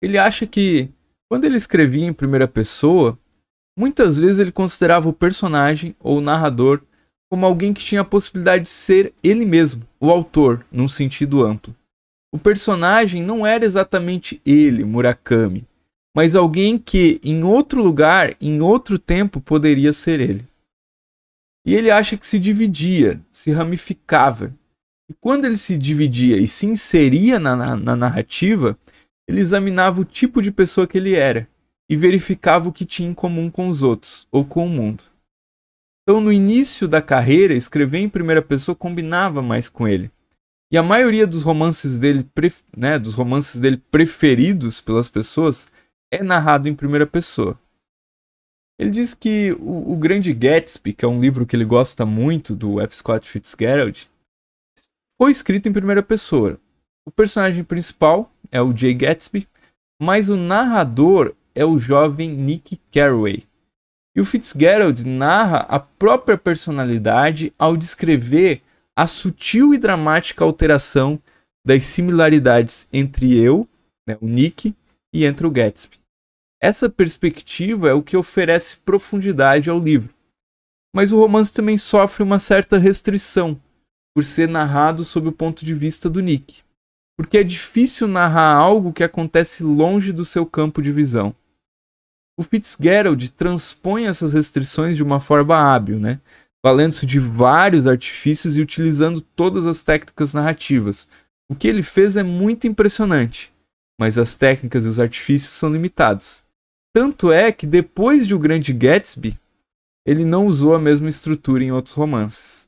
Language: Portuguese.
Ele acha que, quando ele escrevia em primeira pessoa, muitas vezes ele considerava o personagem ou o narrador como alguém que tinha a possibilidade de ser ele mesmo, o autor, num sentido amplo. O personagem não era exatamente ele, Murakami, mas alguém que, em outro lugar, em outro tempo, poderia ser ele. E ele acha que se dividia, se ramificava. E quando ele se dividia e se inseria na, na, na narrativa, ele examinava o tipo de pessoa que ele era e verificava o que tinha em comum com os outros ou com o mundo. Então, no início da carreira, escrever em primeira pessoa combinava mais com ele. E a maioria dos romances dele, né, dos romances dele preferidos pelas pessoas é narrado em primeira pessoa. Ele diz que o, o, Grande Gatsby, que é um livro que ele gosta muito, do F. Scott Fitzgerald, foi escrito em primeira pessoa. O personagem principal é o Jay Gatsby, mas o narrador é o jovem Nick Carraway. E o Fitzgerald narra a própria personalidade ao descrever a sutil e dramática alteração das similaridades entre eu, né, o Nick, e entre o Gatsby. Essa perspectiva é o que oferece profundidade ao livro. Mas o romance também sofre uma certa restrição, por ser narrado sob o ponto de vista do Nick porque é difícil narrar algo que acontece longe do seu campo de visão. O Fitzgerald transpõe essas restrições de uma forma hábil, né? valendo-se de vários artifícios e utilizando todas as técnicas narrativas. O que ele fez é muito impressionante, mas as técnicas e os artifícios são limitados. Tanto é que depois de O Grande Gatsby, ele não usou a mesma estrutura em outros romances.